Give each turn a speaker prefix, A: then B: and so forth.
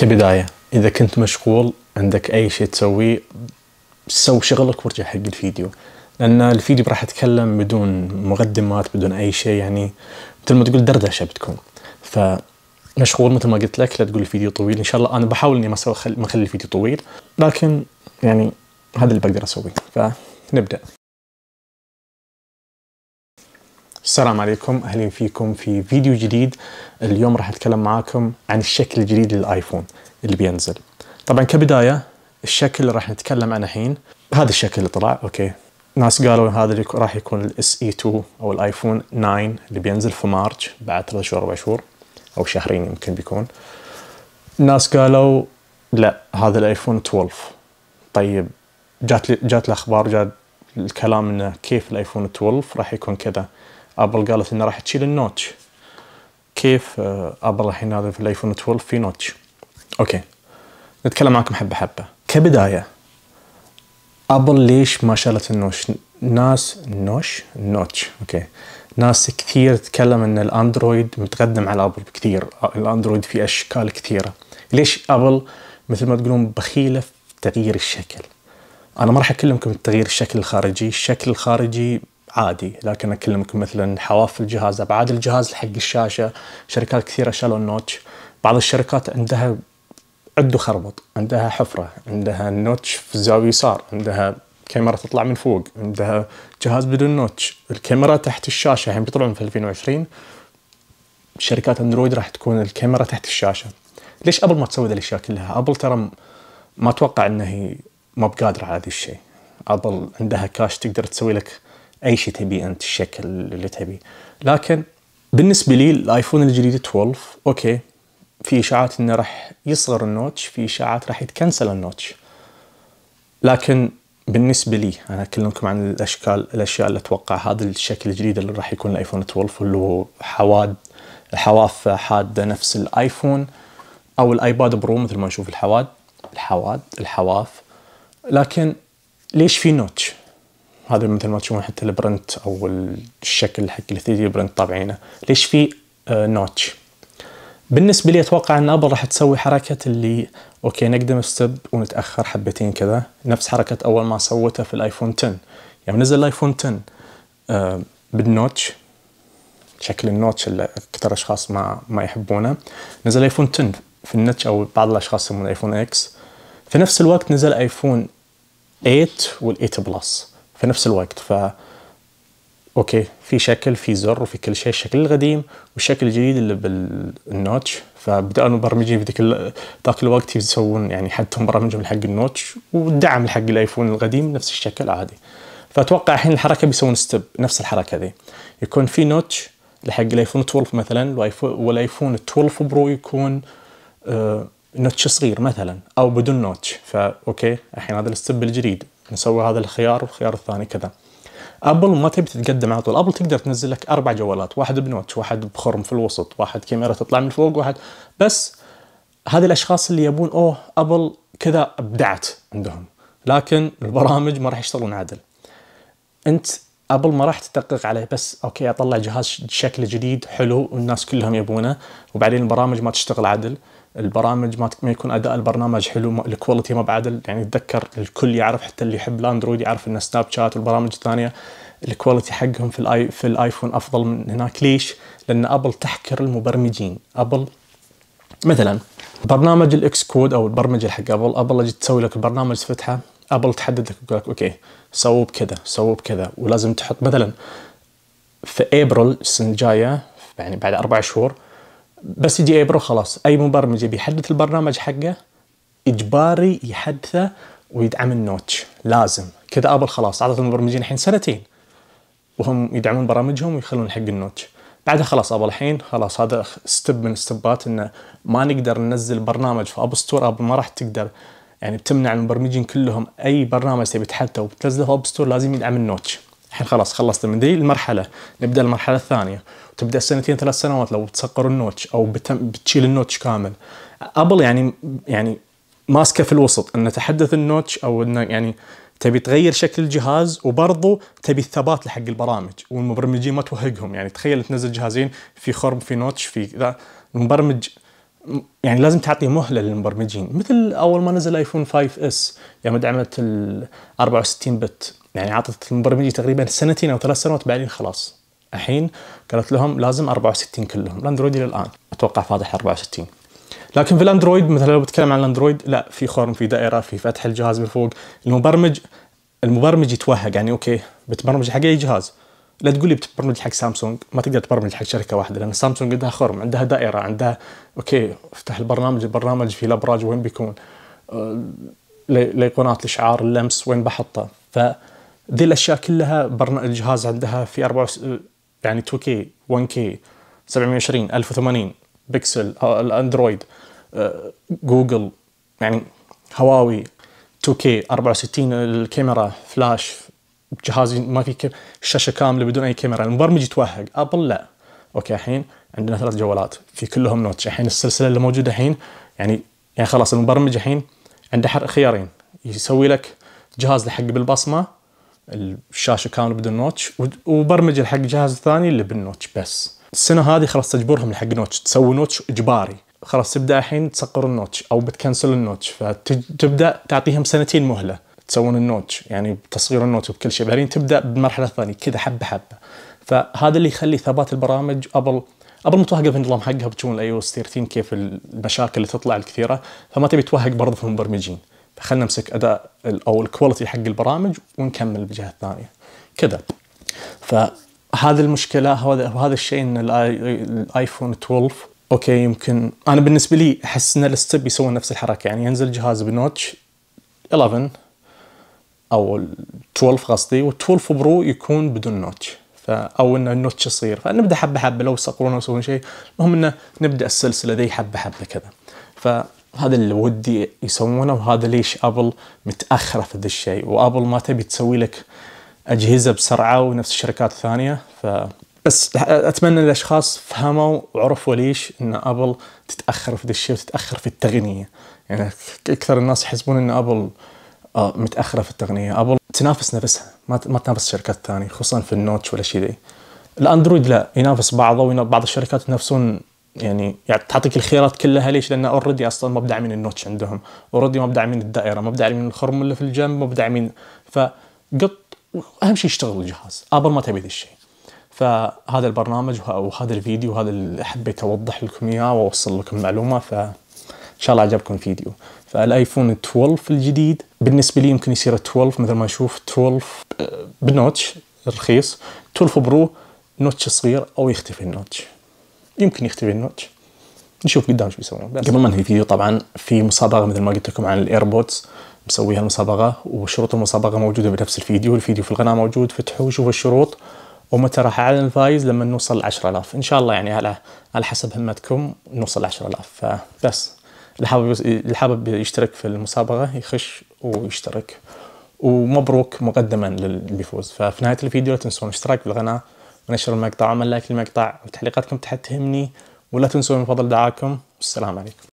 A: كبداية إذا كنت مشغول عندك أي شيء تسويه سو شغلك وارجع حق الفيديو لأن الفيديو راح أتكلم بدون مقدمات بدون أي شيء يعني مثل ما تقول دردشة بتكون فمشغول مثل ما قلت لك لا تقول الفيديو طويل إن شاء الله أنا بحاول إني ما أخلي الفيديو طويل لكن يعني هذا اللي بقدر أسويه فنبدأ السلام عليكم اهلا فيكم في فيديو جديد اليوم راح اتكلم معاكم عن الشكل الجديد للايفون اللي بينزل طبعا كبدايه الشكل اللي راح نتكلم عنه الحين هذا الشكل اللي طلع اوكي ناس قالوا هذا اللي راح يكون الاس اي 2 او الايفون 9 اللي بينزل في مارش بعد ثلاث شهور اربع شهور او شهرين يمكن بيكون ناس قالوا لا هذا الايفون 12 طيب جات لي جات الاخبار جات الكلام انه كيف الايفون 12 راح يكون كذا ابل قالت انها راح تشيل النوتش كيف آه، ابل الحين هذا في الايفون 12 في نوتش اوكي نتكلم معكم حبه حبه كبدايه ابل ليش ما شالت النوتش ناس نوش نوتش اوكي ناس كثير تتكلم ان الاندرويد متقدم على ابل بكثير الاندرويد فيه اشكال كثيره ليش ابل مثل ما تقولون بخيله في تغيير الشكل انا ما راح اكلمكم تغيير الشكل الخارجي الشكل الخارجي عادي لكن اكلمك مثلا حواف الجهاز ابعاد الجهاز حق الشاشه شركات كثيره شالوا النوتش بعض الشركات عندها عنده خربط عندها حفره عندها نوتش في الزاويه يسار عندها كاميرا تطلع من فوق عندها جهاز بدون نوتش الكاميرا تحت الشاشه الحين يعني بيطلعون في 2020 شركات اندرويد راح تكون الكاميرا تحت الشاشه ليش ابل ما تسوي ذي الاشياء كلها ابل ترى ما اتوقع انها هي ما بقادره على هذا الشيء ابل عندها كاش تقدر تسوي لك اي شيء تبيه انت الشكل اللي تبيه لكن بالنسبه لي الايفون الجديد 12 اوكي في اشاعات انه راح يصغر النوتش في اشاعات راح يتكنسل النوتش لكن بالنسبه لي انا اكلمكم عن الاشكال الاشياء اللي اتوقع هذا الشكل الجديد اللي راح يكون الايفون 12 اللي هو حواد حواف حاده نفس الايفون او الايباد برو مثل ما نشوف الحواد الحواد الحواف لكن ليش في نوتش هذا مثل ما تشوفون حتى البرنت او الشكل حق ال 3 دي برنت طابعينه ليش في آه، نوتش بالنسبه لي اتوقع ان ابل راح تسوي حركه اللي اوكي نقدم ستب ونتاخر حبتين كذا نفس حركه اول ما سوتها في الايفون 10 يعني نزل الايفون 10 آه، بالنوتش شكل النوتش اللي اكثر اشخاص ما ما يحبونه نزل ايفون 10 في النتش او بعض الاشخاص يسمونه ايفون اكس في نفس الوقت نزل ايفون 8 وال8 بلس في نفس الوقت ف اوكي في شكل في زر وفي كل شيء الشكل القديم والشكل الجديد اللي بالنوتش فبدأوا المبرمجين في ذاك الوقت يسوون يعني حتى مبرمجهم حق النوتش والدعم حق الايفون القديم نفس الشكل عادي فاتوقع الحين الحركه بيسوون ستيب نفس الحركه ذي يكون في نوتش لحق الايفون 12 مثلا والايفون 12 برو يكون نوتش آه، صغير مثلا او بدون نوتش فاوكي اوكي الحين هذا الستيب الجديد نسوي هذا الخيار والخيار الثاني كذا ابل ما تبي تتقدم على طول ابل تقدر تنزل لك اربع جوالات واحد بنوتش واحد بخرم في الوسط واحد كاميرا تطلع من فوق واحد بس هذه الاشخاص اللي يبون اوه ابل كذا ابدعت عندهم لكن البرامج ما راح يشتغلون عدل انت ابل ما راح تدقق عليه بس اوكي اطلع جهاز شكله جديد حلو والناس كلهم يبونه وبعدين البرامج ما تشتغل عدل البرامج ما ما يكون اداء البرنامج حلو الكواليتي ما بعدل يعني اتذكر الكل يعرف حتى اللي يحب الاندرويد يعرف ان سناب شات والبرامج الثانيه الكواليتي حقهم في الاي في الايفون افضل من هناك ليش؟ لان ابل تحكر المبرمجين ابل مثلا برنامج الاكس كود او البرمجه حق ابل ابل اجي تسوي لك البرنامج تفتحه ابل تحدد لك يقول لك اوكي سووا بكذا سووا بكذا ولازم تحط مثلا في ابريل السنه الجايه يعني بعد اربع شهور بس يجي ابرو خلاص اي مبرمج يبي يحدث البرنامج حقه اجباري يحدثه ويدعم النوتش لازم كذا ابل خلاص عطت المبرمجين الحين سنتين وهم يدعمون برامجهم ويخلون حق النوتش بعدها خلاص ابل الحين خلاص هذا ستب من ستبات انه ما نقدر ننزل برنامج في اب ستور ابل ما راح تقدر يعني بتمنع المبرمجين كلهم اي برنامج تبي تحدثه وبتنزله في اب ستور لازم يدعم النوتش الحين خلاص خلصت من ذي المرحله نبدا المرحله الثانيه وتبدا سنتين ثلاث سنوات لو بتسقر النوتش او بتشيل النوتش كامل ابل يعني يعني ماسكه في الوسط ان تحدث النوتش او انه يعني تبي تغير شكل الجهاز وبرضه تبي الثبات لحق البرامج والمبرمجين ما توهقهم يعني تخيل تنزل جهازين في خرب في نوتش في ذا المبرمج يعني لازم تعطي مهله للمبرمجين مثل اول ما نزل ايفون 5 اس يوم يعني دعمت ال 64 بت يعني عطت المبرمجين تقريبا سنتين او ثلاث سنوات بعدين خلاص الحين قالت لهم لازم 64 كلهم الاندرويد الى الان اتوقع فاتح 64 لكن في الاندرويد مثلا لو بتكلم عن الاندرويد لا في خرم في دائره في فتح الجهاز من فوق المبرمج المبرمج يتوهق يعني اوكي بتبرمج حق اي جهاز لا تقول لي بتبرمج حق سامسونج ما تقدر تبرمج حق شركه واحده لان سامسونج عندها خرم عندها دائره عندها اوكي افتح البرنامج البرنامج في الابراج وين بيكون الايقونات آه، الاشعار اللمس وين بحطه ف ذي الاشياء كلها برنامج الجهاز عندها في 24 يعني 2K 1K 720 1080 بكسل الاندرويد آه، جوجل يعني هواوي 2K 64 الكاميرا فلاش جهازي ما في كم... شاشه كامله بدون اي كاميرا المبرمج يتوهق ابل لا اوكي الحين عندنا ثلاث جوالات في كلهم نوتش الحين السلسله اللي موجوده الحين يعني يعني خلاص المبرمج الحين عنده خيارين يسوي لك جهاز لحق بالبصمه الشاشه كامله بدون نوتش وبرمج الحق جهاز ثاني اللي بالنوتش بس السنه هذه خلاص تجبرهم الحق نوتش تسوي نوتش اجباري خلاص تبدا الحين تسقر النوتش او بتكنسل النوتش فتبدا تعطيهم سنتين مهله تسوون النوتش يعني تصغير النوتش وكل شيء بعدين تبدا بمرحله ثانيه كذا حبه حبه فهذا اللي يخلي ثبات البرامج قبل قبل ما توهق في النظام حقها بتشوفون الاي او اس 13 كيف المشاكل اللي تطلع الكثيره فما تبي توهق برضه في المبرمجين خلينا نمسك اداء او الكواليتي حق البرامج ونكمل بالجهه الثانيه كذا فهذه المشكله هذا هذا الشيء ان الايفون 12 اوكي يمكن انا بالنسبه لي احس ان الستب يسوون نفس الحركه يعني ينزل جهاز بنوتش 11 او 12 قصدي وال12 برو يكون بدون نوتش او ان النوتش يصير فنبدا حبه حبه لو صقرونا سوون شيء المهم انه نبدا السلسله ذي حبه حبه كذا ف هذا اللي ودي يسوونه وهذا ليش ابل متاخره في ذا الشيء وابل ما تبي تسوي لك اجهزه بسرعه ونفس الشركات الثانيه ف بس اتمنى الاشخاص فهموا وعرفوا ليش ان ابل تتاخر في ذا الشيء وتتاخر في التقنيه يعني اكثر الناس يحسبون ان ابل آه، متاخره في التقنيه ابل تنافس نفسها ما تنافس الشركات الثانيه خصوصا في النوتش ولا شيء ذي الاندرويد لا ينافس بعضه وبعض الشركات ينافسون يعني يعني تعطيك الخيارات كلها ليش؟ لان اوريدي اصلا ما من النوتش عندهم، اوريدي ما من الدائره، ما من الخرم اللي في الجنب، ما بدعمين فقط اهم شيء يشتغل الجهاز، ابل ما تبي ذا الشيء. فهذا البرنامج وهذا الفيديو هذا اللي حبيت اوضح لكم اياه واوصل لكم معلومه ف ان شاء الله عجبكم الفيديو. فالايفون 12 الجديد بالنسبه لي يمكن يصير 12 مثل ما نشوف 12 بنوتش رخيص 12 برو نوتش صغير او يختفي النوتش. يمكن يختفي النوتش نشوف قدام شو بيسوون قبل ما انهي الفيديو طبعا في مسابقه مثل ما قلت لكم عن الايربودز مسويها المسابقه وشروط المسابقه موجوده بنفس الفيديو الفيديو في القناه موجود فتحوا وشوفوا الشروط ومتى راح اعلن الفايز لما نوصل 10000 ان شاء الله يعني على على حسب همتكم نوصل 10000 فبس اللي حابب اللي حابب يشترك في المسابقه يخش ويشترك ومبروك مقدما للي بيفوز ففي نهايه الفيديو لا تنسون الاشتراك بالقناه ونشر المقطع ومن لايك للمقطع وتعليقاتكم تحت تهمني ولا تنسوا من فضل دعاكم والسلام عليكم